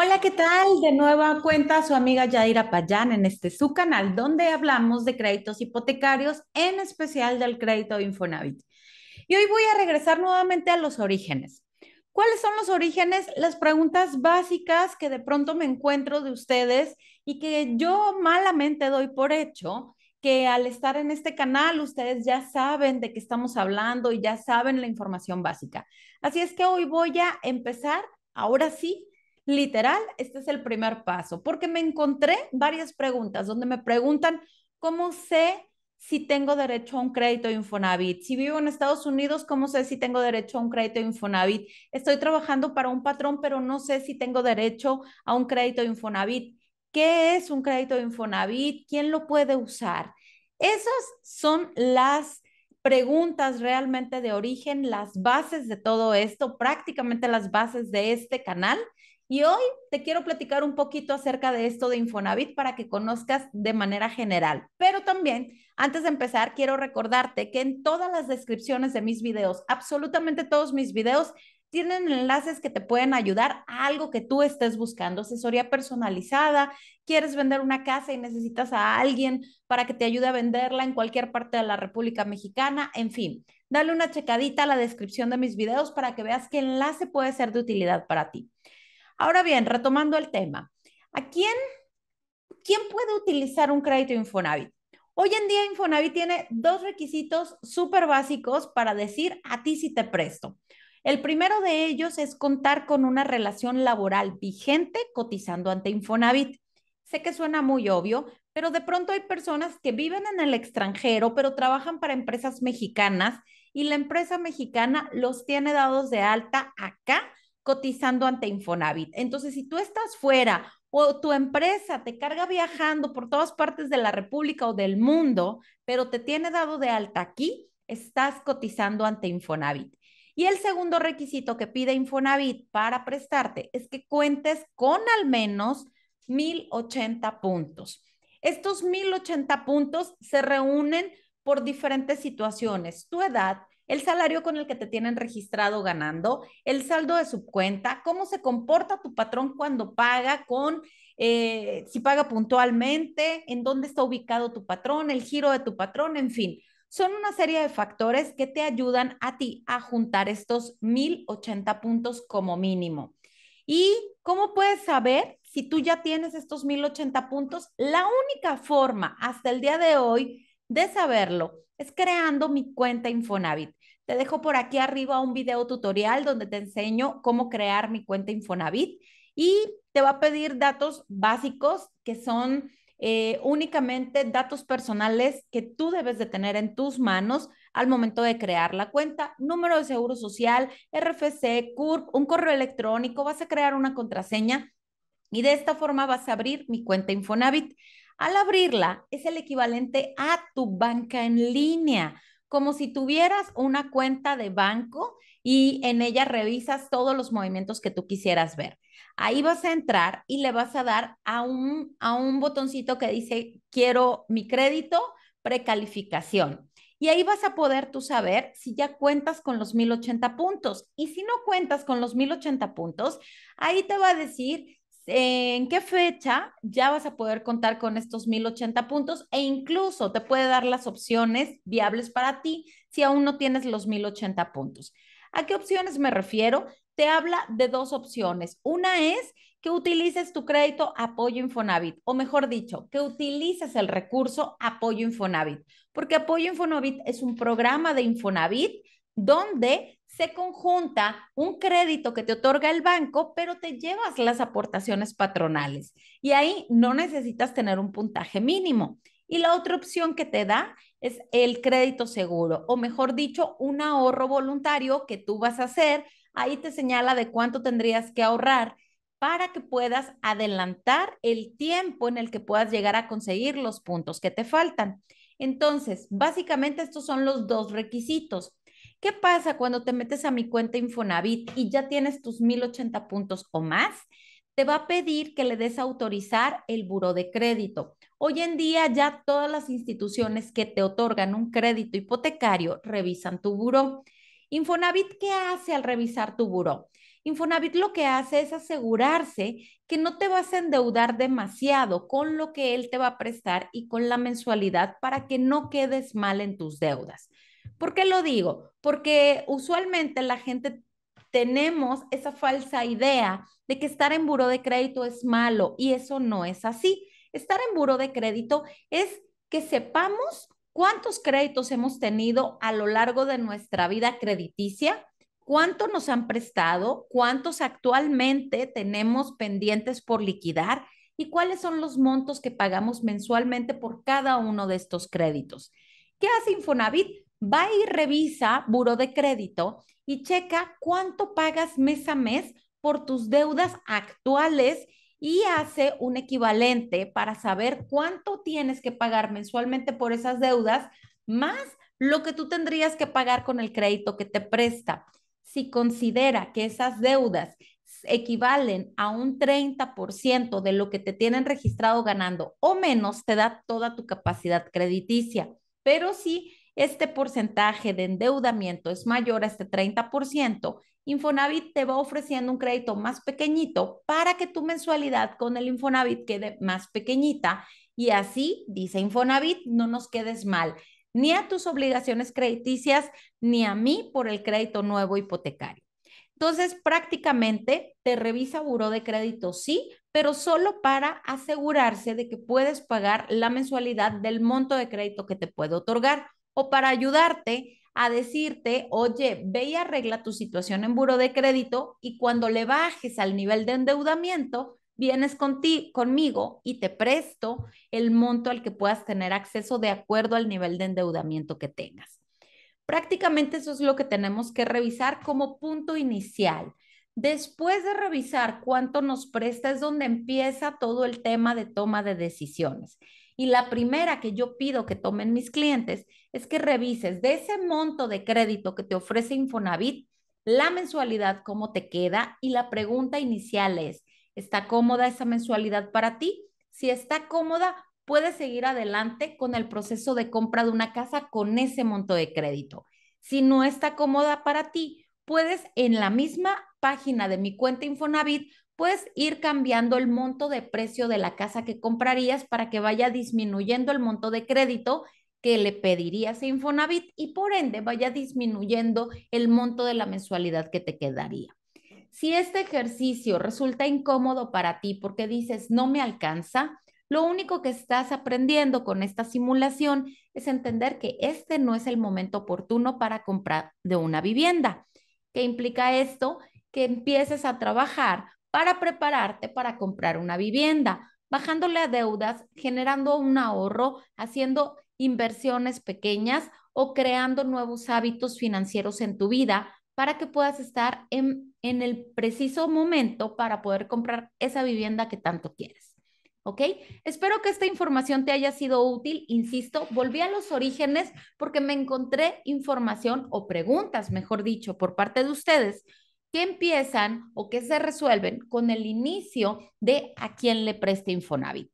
Hola, ¿qué tal? De nueva cuenta su amiga Yadira Payán en este su canal donde hablamos de créditos hipotecarios, en especial del crédito Infonavit. Y hoy voy a regresar nuevamente a los orígenes. ¿Cuáles son los orígenes? Las preguntas básicas que de pronto me encuentro de ustedes y que yo malamente doy por hecho que al estar en este canal ustedes ya saben de qué estamos hablando y ya saben la información básica. Así es que hoy voy a empezar, ahora sí, Literal, este es el primer paso, porque me encontré varias preguntas donde me preguntan, ¿cómo sé si tengo derecho a un crédito Infonavit? Si vivo en Estados Unidos, ¿cómo sé si tengo derecho a un crédito Infonavit? Estoy trabajando para un patrón, pero no sé si tengo derecho a un crédito Infonavit. ¿Qué es un crédito Infonavit? ¿Quién lo puede usar? Esas son las preguntas realmente de origen, las bases de todo esto, prácticamente las bases de este canal y hoy te quiero platicar un poquito acerca de esto de Infonavit para que conozcas de manera general. Pero también, antes de empezar, quiero recordarte que en todas las descripciones de mis videos, absolutamente todos mis videos, tienen enlaces que te pueden ayudar a algo que tú estés buscando, asesoría personalizada, quieres vender una casa y necesitas a alguien para que te ayude a venderla en cualquier parte de la República Mexicana, en fin, dale una checadita a la descripción de mis videos para que veas qué enlace puede ser de utilidad para ti. Ahora bien, retomando el tema, ¿a quién, quién puede utilizar un crédito Infonavit? Hoy en día Infonavit tiene dos requisitos súper básicos para decir a ti si te presto. El primero de ellos es contar con una relación laboral vigente cotizando ante Infonavit. Sé que suena muy obvio, pero de pronto hay personas que viven en el extranjero, pero trabajan para empresas mexicanas y la empresa mexicana los tiene dados de alta acá cotizando ante Infonavit. Entonces, si tú estás fuera o tu empresa te carga viajando por todas partes de la República o del mundo, pero te tiene dado de alta aquí, estás cotizando ante Infonavit. Y el segundo requisito que pide Infonavit para prestarte es que cuentes con al menos 1080 puntos. Estos 1080 puntos se reúnen por diferentes situaciones, tu edad, el salario con el que te tienen registrado ganando, el saldo de su cuenta, cómo se comporta tu patrón cuando paga con, eh, si paga puntualmente, en dónde está ubicado tu patrón, el giro de tu patrón, en fin. Son una serie de factores que te ayudan a ti a juntar estos 1080 puntos como mínimo. ¿Y cómo puedes saber si tú ya tienes estos 1080 puntos? La única forma hasta el día de hoy de saberlo es creando mi cuenta Infonavit. Te dejo por aquí arriba un video tutorial donde te enseño cómo crear mi cuenta Infonavit y te va a pedir datos básicos que son eh, únicamente datos personales que tú debes de tener en tus manos al momento de crear la cuenta, número de seguro social, RFC, CURP, un correo electrónico, vas a crear una contraseña y de esta forma vas a abrir mi cuenta Infonavit. Al abrirla es el equivalente a tu banca en línea, como si tuvieras una cuenta de banco y en ella revisas todos los movimientos que tú quisieras ver. Ahí vas a entrar y le vas a dar a un, a un botoncito que dice quiero mi crédito, precalificación. Y ahí vas a poder tú saber si ya cuentas con los 1080 puntos. Y si no cuentas con los 1080 puntos, ahí te va a decir en qué fecha ya vas a poder contar con estos 1080 puntos e incluso te puede dar las opciones viables para ti si aún no tienes los 1080 puntos. ¿A qué opciones me refiero? Te habla de dos opciones. Una es que utilices tu crédito Apoyo Infonavit, o mejor dicho, que utilices el recurso Apoyo Infonavit, porque Apoyo Infonavit es un programa de Infonavit donde se conjunta un crédito que te otorga el banco, pero te llevas las aportaciones patronales. Y ahí no necesitas tener un puntaje mínimo. Y la otra opción que te da es el crédito seguro, o mejor dicho, un ahorro voluntario que tú vas a hacer. Ahí te señala de cuánto tendrías que ahorrar para que puedas adelantar el tiempo en el que puedas llegar a conseguir los puntos que te faltan. Entonces, básicamente estos son los dos requisitos. ¿Qué pasa cuando te metes a mi cuenta Infonavit y ya tienes tus 1080 puntos o más? Te va a pedir que le des autorizar el buro de crédito. Hoy en día ya todas las instituciones que te otorgan un crédito hipotecario revisan tu buro. Infonavit, ¿qué hace al revisar tu buro? Infonavit lo que hace es asegurarse que no te vas a endeudar demasiado con lo que él te va a prestar y con la mensualidad para que no quedes mal en tus deudas. ¿Por qué lo digo? Porque usualmente la gente tenemos esa falsa idea de que estar en buro de crédito es malo y eso no es así. Estar en buro de crédito es que sepamos cuántos créditos hemos tenido a lo largo de nuestra vida crediticia, cuánto nos han prestado, cuántos actualmente tenemos pendientes por liquidar y cuáles son los montos que pagamos mensualmente por cada uno de estos créditos. ¿Qué hace Infonavit? va y revisa buro de crédito y checa cuánto pagas mes a mes por tus deudas actuales y hace un equivalente para saber cuánto tienes que pagar mensualmente por esas deudas, más lo que tú tendrías que pagar con el crédito que te presta. Si considera que esas deudas equivalen a un 30% de lo que te tienen registrado ganando o menos, te da toda tu capacidad crediticia. Pero si este porcentaje de endeudamiento es mayor a este 30%, Infonavit te va ofreciendo un crédito más pequeñito para que tu mensualidad con el Infonavit quede más pequeñita y así, dice Infonavit, no nos quedes mal, ni a tus obligaciones crediticias, ni a mí por el crédito nuevo hipotecario. Entonces, prácticamente te revisa buro de crédito, sí, pero solo para asegurarse de que puedes pagar la mensualidad del monto de crédito que te puede otorgar o para ayudarte a decirte, oye, ve y arregla tu situación en buro de crédito y cuando le bajes al nivel de endeudamiento, vienes ti, conmigo y te presto el monto al que puedas tener acceso de acuerdo al nivel de endeudamiento que tengas. Prácticamente eso es lo que tenemos que revisar como punto inicial. Después de revisar cuánto nos presta es donde empieza todo el tema de toma de decisiones. Y la primera que yo pido que tomen mis clientes es que revises de ese monto de crédito que te ofrece Infonavit, la mensualidad, cómo te queda. Y la pregunta inicial es, ¿está cómoda esa mensualidad para ti? Si está cómoda, puedes seguir adelante con el proceso de compra de una casa con ese monto de crédito. Si no está cómoda para ti, puedes en la misma página de mi cuenta Infonavit puedes ir cambiando el monto de precio de la casa que comprarías para que vaya disminuyendo el monto de crédito que le pedirías a Infonavit y por ende vaya disminuyendo el monto de la mensualidad que te quedaría. Si este ejercicio resulta incómodo para ti porque dices no me alcanza, lo único que estás aprendiendo con esta simulación es entender que este no es el momento oportuno para comprar de una vivienda. ¿Qué implica esto? Que empieces a trabajar para prepararte para comprar una vivienda, bajándole a deudas, generando un ahorro, haciendo inversiones pequeñas o creando nuevos hábitos financieros en tu vida para que puedas estar en, el preciso momento para poder comprar esa vivienda que tanto quieres. ¿ok? Espero que esta información te haya sido útil. Insisto, volví a los orígenes porque me encontré información o preguntas, mejor dicho, por parte de ustedes que empiezan o que se resuelven con el inicio de a quién le presta Infonavit.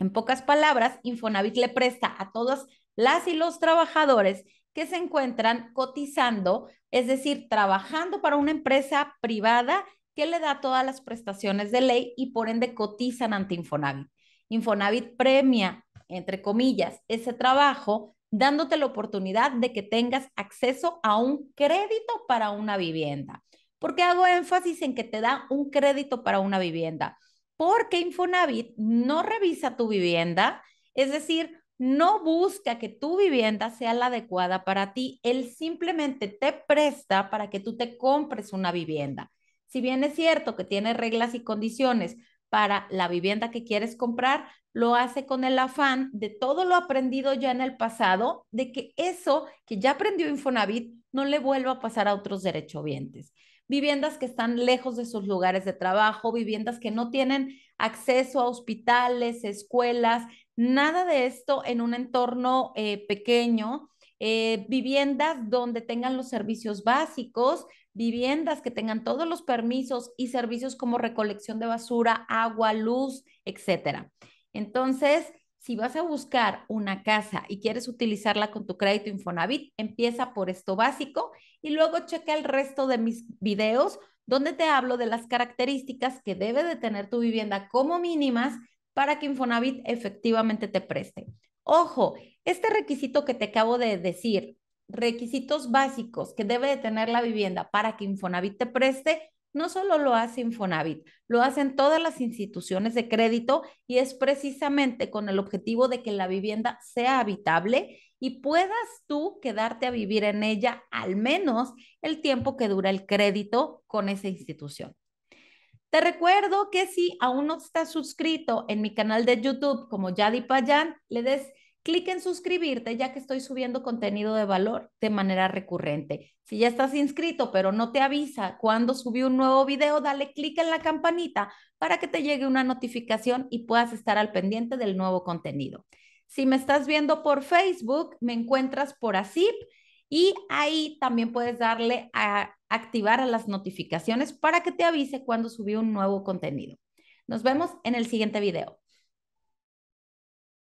En pocas palabras, Infonavit le presta a todas las y los trabajadores que se encuentran cotizando, es decir, trabajando para una empresa privada que le da todas las prestaciones de ley y por ende cotizan ante Infonavit. Infonavit premia, entre comillas, ese trabajo dándote la oportunidad de que tengas acceso a un crédito para una vivienda. Porque hago énfasis en que te da un crédito para una vivienda? Porque Infonavit no revisa tu vivienda, es decir, no busca que tu vivienda sea la adecuada para ti, él simplemente te presta para que tú te compres una vivienda. Si bien es cierto que tiene reglas y condiciones para la vivienda que quieres comprar, lo hace con el afán de todo lo aprendido ya en el pasado, de que eso que ya aprendió Infonavit no le vuelva a pasar a otros derechohabientes viviendas que están lejos de sus lugares de trabajo, viviendas que no tienen acceso a hospitales, escuelas, nada de esto en un entorno eh, pequeño, eh, viviendas donde tengan los servicios básicos, viviendas que tengan todos los permisos y servicios como recolección de basura, agua, luz, etcétera. Entonces, si vas a buscar una casa y quieres utilizarla con tu crédito Infonavit, empieza por esto básico y luego checa el resto de mis videos donde te hablo de las características que debe de tener tu vivienda como mínimas para que Infonavit efectivamente te preste. Ojo, este requisito que te acabo de decir, requisitos básicos que debe de tener la vivienda para que Infonavit te preste, no solo lo hace Infonavit, lo hacen todas las instituciones de crédito y es precisamente con el objetivo de que la vivienda sea habitable y puedas tú quedarte a vivir en ella al menos el tiempo que dura el crédito con esa institución. Te recuerdo que si aún no estás suscrito en mi canal de YouTube como Yadi Payan, le des Clic en suscribirte ya que estoy subiendo contenido de valor de manera recurrente. Si ya estás inscrito pero no te avisa cuando subí un nuevo video, dale clic en la campanita para que te llegue una notificación y puedas estar al pendiente del nuevo contenido. Si me estás viendo por Facebook, me encuentras por ASIP y ahí también puedes darle a activar a las notificaciones para que te avise cuando subí un nuevo contenido. Nos vemos en el siguiente video.